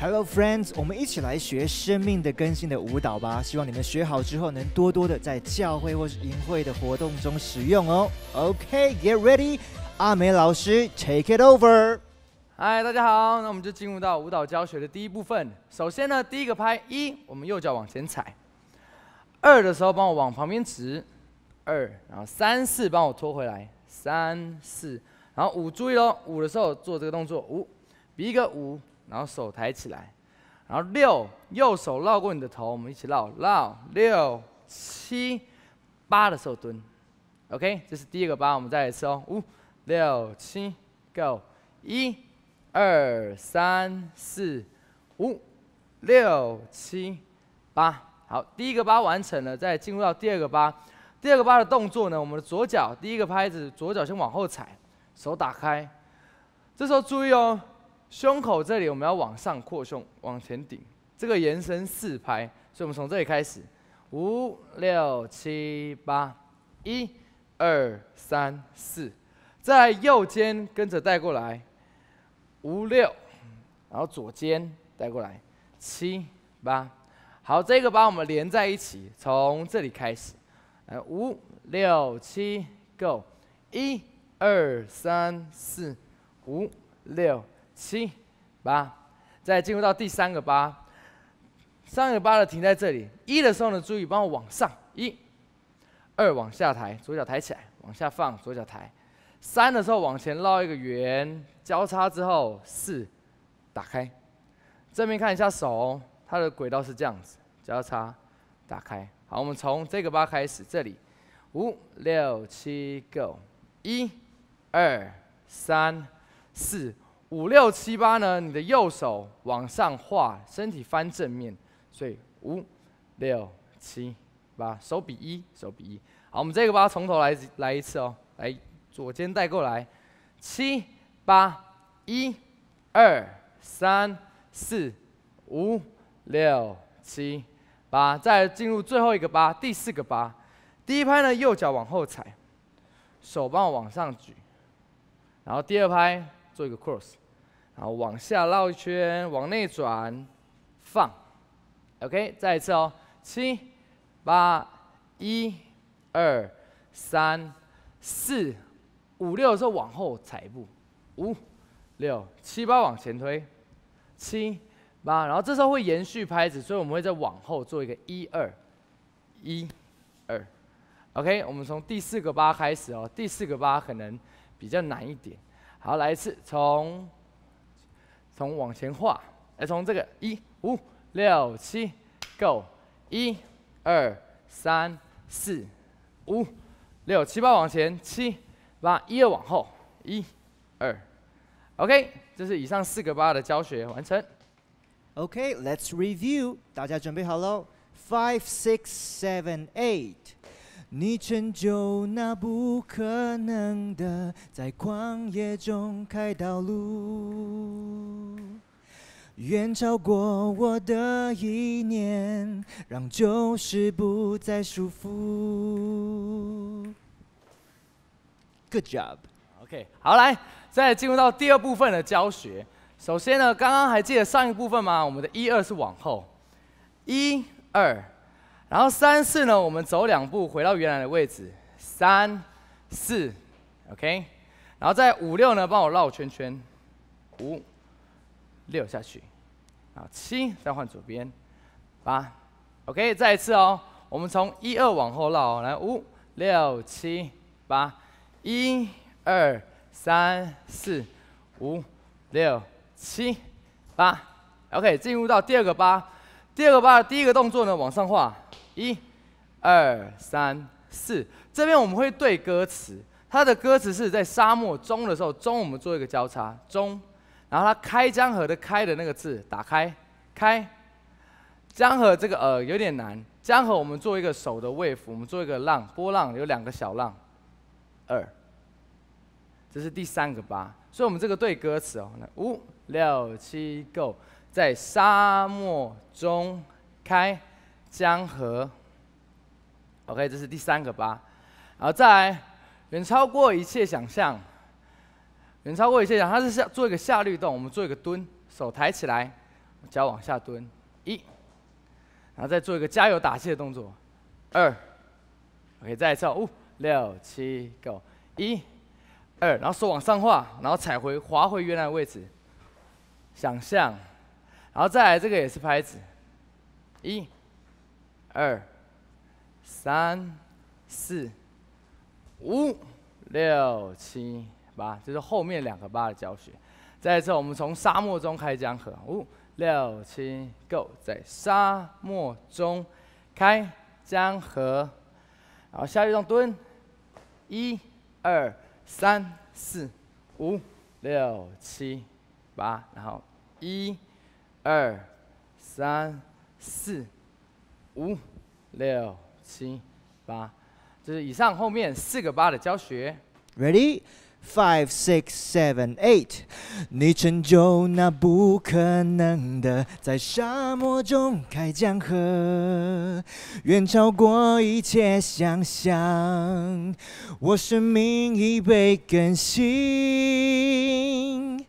Hello friends，我们一起来学生命的更新的舞蹈吧！希望你们学好之后能多多的在教会或是营会的活动中使用哦。OK，get ready，阿美老师 take it over。嗨，大家好，那我们就进入到舞蹈教学的第一部分。首先呢，第一个拍一，我们右脚往前踩。二的时候，帮我往旁边直。二，然后三四，帮我拖回来。三四，然后五，注意哦，五的时候做这个动作。五，比一个五。然后手抬起来，然后六，右手绕过你的头，我们一起绕绕六七八的时候蹲，OK，这是第一个八，我们再来一次哦，五六七 go，一、二、三、四、五、六、七、八，好，第一个八完成了，再进入到第二个八，第二个八的动作呢，我们的左脚第一个拍子，左脚先往后踩，手打开，这时候注意哦。胸口这里，我们要往上扩胸，往前顶。这个延伸四拍，所以我们从这里开始，五六七八，一二三四，在右肩跟着带过来，五六，然后左肩带过来，七八。好，这个把我们连在一起，从这里开始，来五六七，Go，一二三四，五六。七、八，再进入到第三个八，三个八的停在这里。一的时候呢，注意帮我往上一、二往下抬，左脚抬起来，往下放左脚抬。三的时候往前绕一个圆，交叉之后四，打开。正面看一下手，它的轨道是这样子，交叉，打开。好，我们从这个八开始，这里五六七 go，一、二、三、四。五六七八呢？你的右手往上画，身体翻正面，所以五、六、七、八，手比一，手比一。好，我们这个八从头来来一次哦，来左肩带过来，七、八、一、二、三、四、五、六、七、八，再进入最后一个八，第四个八。第一拍呢，右脚往后踩，手帮我往上举，然后第二拍做一个 cross。好，往下绕一圈，往内转，放，OK，再一次哦，七、八、一、二、三、四、五六的时候往后踩一步，五、六、七八往前推，七、八，然后这时候会延续拍子，所以我们会在往后做一个一二，一、二，OK，我们从第四个八开始哦，第四个八可能比较难一点，好，来一次从。从往前画，哎，从这个一五六七，Go，一，二，三，四，五，六，七八往前，七，八，一二往后，一，二，OK，这是以上四个八的教学完成。OK，Let's review，大家准备好喽，Five, six, seven, eight。你成就那不可能的，在旷野中开道路，远超过我的意念，让旧事不再束缚。Good job，OK，好，来，再进入到第二部分的教学。首先呢，刚刚还记得上一部分吗？我们的一二是往后，一二。然后三四呢，我们走两步回到原来的位置，三、四，OK。然后在五六呢，帮我绕圈圈，五、六下去，啊七再换左边，八，OK。再一次哦，我们从一二往后绕来五、六、七、八，一二三四五六七八，OK。进入到第二个八。第二个八第一个动作呢，往上画，一、二、三、四。这边我们会对歌词，它的歌词是在沙漠中的时候中，我们做一个交叉中，然后它开江河的开的那个字打开开江河这个呃有点难，江河我们做一个手的 wave，我们做一个浪波浪有两个小浪二，这是第三个八，所以我们这个对歌词哦，那五六七 go。在沙漠中开江河。OK，这是第三个八，然后再来，远超过一切想象，远超过一切想。象。它是下做一个下律动，我们做一个蹲，手抬起来，脚往下蹲一，然后再做一个加油打气的动作，二，OK，再一次，五、六、七、o 一、二，然后手往上画，然后踩回滑回原来的位置，想象。然后再来这个也是拍子，一、二、三、四、五、六、七、八，就是后面两个八的教学。再一次，我们从沙漠中开江河，五、六、七，Go，在沙漠中开江河。然后下一段蹲，一、二、三、四、五、六、七、八，然后一。二、三、四、五、六、七、八，就是以上后面四个八的教学。Ready？Five, six, seven, eight。你成就那不可能的，在沙漠中开江河，远超过一切想象。我生命已被更新。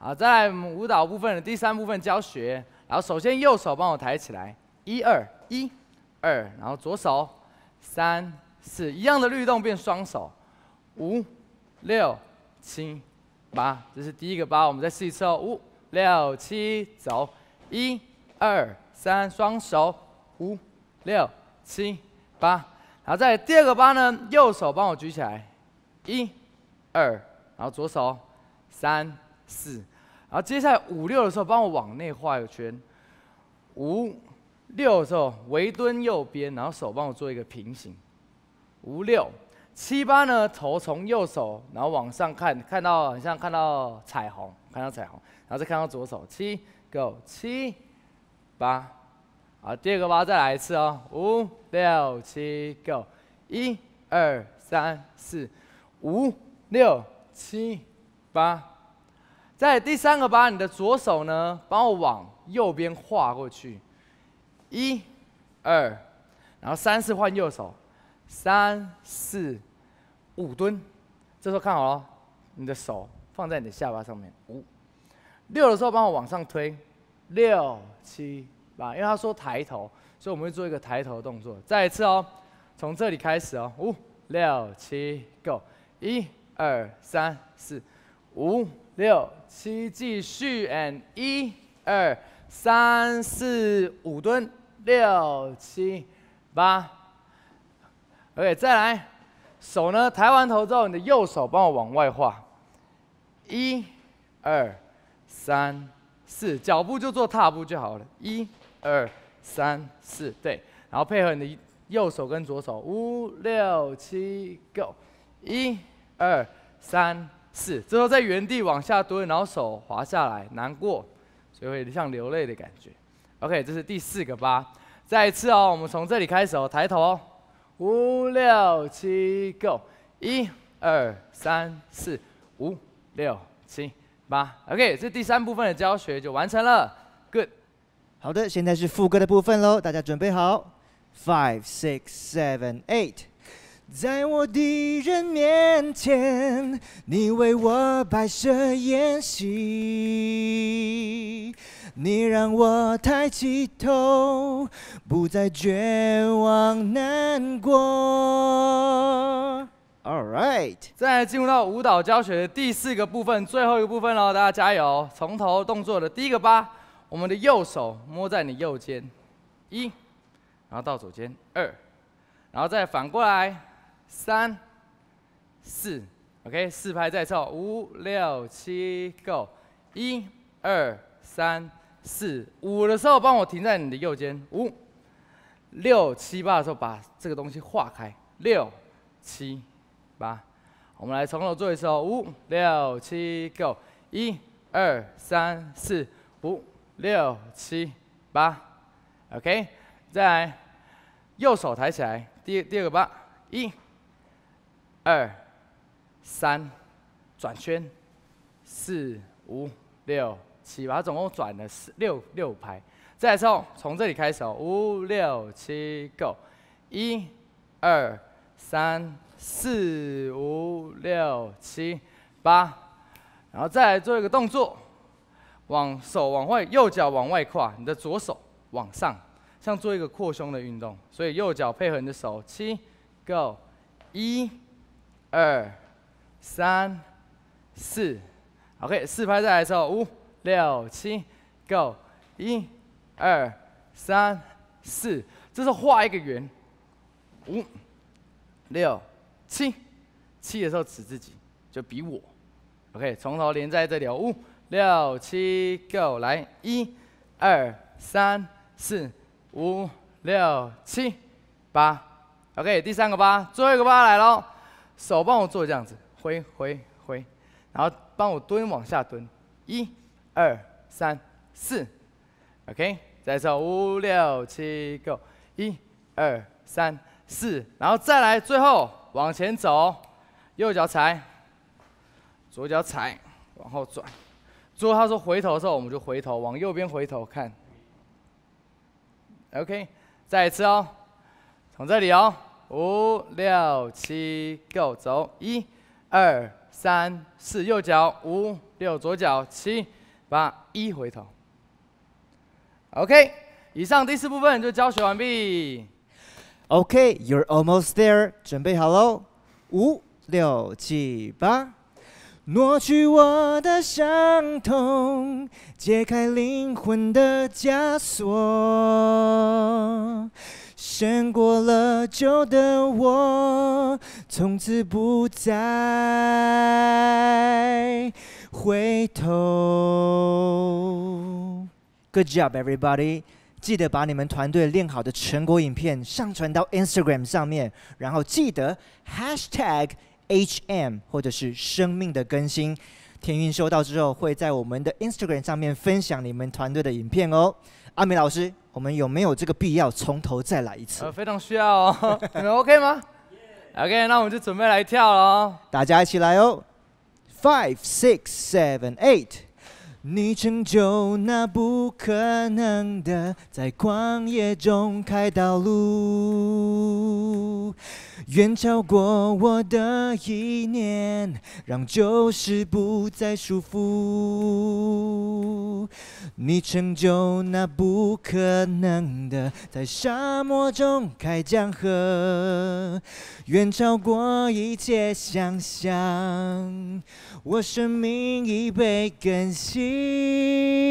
好，再来我们舞蹈部分的第三部分教学。然后首先右手帮我抬起来，一二一，二，然后左手，三四一样的律动变双手，五，六，七，八，这是第一个八，我们再试一次哦，五，六，七，走，一二三，双手，五，六，七，八。好，在第二个八呢，右手帮我举起来，一，二，然后左手，三。四，然后接下来五六的时候，帮我往内画一个圈。五、六的时候，围蹲右边，然后手帮我做一个平行。五六七八呢，头从右手，然后往上看，看到好像看到彩虹，看到彩虹，然后再看到左手。七、o 七、八。好，第二个八再来一次哦。五六七 go 一二三四，五六七八。在第三个八，你的左手呢，帮我往右边画过去，一、二，然后三四换右手，三四五蹲，这时候看好了，你的手放在你的下巴上面，五六的时候帮我往上推，六七八，因为他说抬头，所以我们会做一个抬头的动作。再一次哦，从这里开始哦，五、六、七，o 一二三四五。六七继续，and 一、二、三、四、五蹲，六七，八，OK，再来，手呢？抬完头之后，你的右手帮我往外画，一、二、三、四，脚步就做踏步就好了，一、二、三、四，对，然后配合你的右手跟左手，五六七，Go，一、二、三。是，之后在原地往下蹲，然后手滑下来，难过，所以会像流泪的感觉。OK，这是第四个八。再一次哦，我们从这里开始哦，抬头，五六七，Go，一二三四五六七八。OK，这第三部分的教学就完成了。Good，好的，现在是副歌的部分喽，大家准备好。Five, six, seven, eight。在我敌人面前，你为我摆设宴席，你让我抬起头，不再绝望难过。All right，再来进入到舞蹈教学的第四个部分，最后一个部分喽，大家加油！从头动作的第一个八，我们的右手摸在你右肩，一，然后到左肩二，然后再反过来。三、四，OK，四拍再凑五六七，Go！一二三四五的时候，帮我停在你的右肩。五、六七八的时候，把这个东西化开。六、七、八，我们来从头做一次。五六七，Go！一二三四五六七八，OK，再来，右手抬起来，第第二个八一。二三转圈，四五六七八，总共转了四六六排。再来之后，从这里开始，五六七 go，一二三四五六七八，然后再来做一个动作，往手往外，右脚往外跨，你的左手往上，像做一个扩胸的运动。所以右脚配合你的手，七 go，一。二、三、四，OK，四拍再的时候，五、六、七，Go，一、二、三、四，这是画一个圆。五、六、七，七的时候指自己，就比我，OK，从头连在这里哦。五、六、七，Go，来一、二、三、四、五、六、七、八，OK，第三个八，最后一个八来喽。手帮我做这样子，挥挥挥，然后帮我蹲往下蹲，一、二、三、四，OK，再做五六七 Go，一、二、三、四，然后再来最后往前走，右脚踩，左脚踩，往后转。最后他说回头的时候，我们就回头往右边回头看，OK，再一次哦，从这里哦。五六七，g o 走！一二三四，右脚五六，左脚七八一，回头。OK，以上第四部分就教学完毕。OK，You're almost there，准备好喽，五六七八，挪去我的伤痛，解开灵魂的枷锁。胜过了旧的我，从此不再回头。Good job, everybody！记得把你们团队练好的成果影片上传到 Instagram 上面，然后记得 hashtag HM 或者是生命的更新。天运收到之后会在我们的 Instagram 上面分享你们团队的影片哦。阿美老师，我们有没有这个必要从头再来一次？非常需要哦，你们 OK 吗？OK，那我们就准备来跳喽，大家一起来哦。Five, six, seven, eight。你成就那不可能的，在旷野中开道路。远超过我的意念，让旧事不再束缚。你成就那不可能的，在沙漠中开江河，远超过一切想象。我生命已被更新。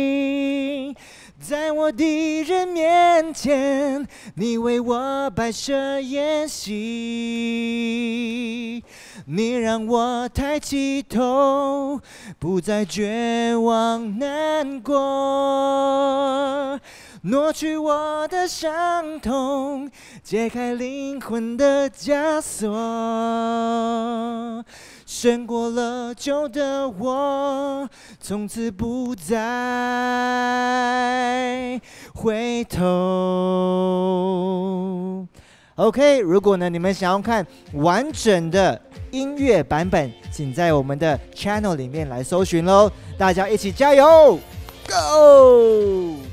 在我敌人面前，你为我摆设宴席，你让我抬起头，不再绝望难过，抹去我的伤痛，解开灵魂的枷锁。胜过了旧的我，从此不再回头。OK，如果呢你们想要看完整的音乐版本，请在我们的 Channel 里面来搜寻喽！大家一起加油，Go！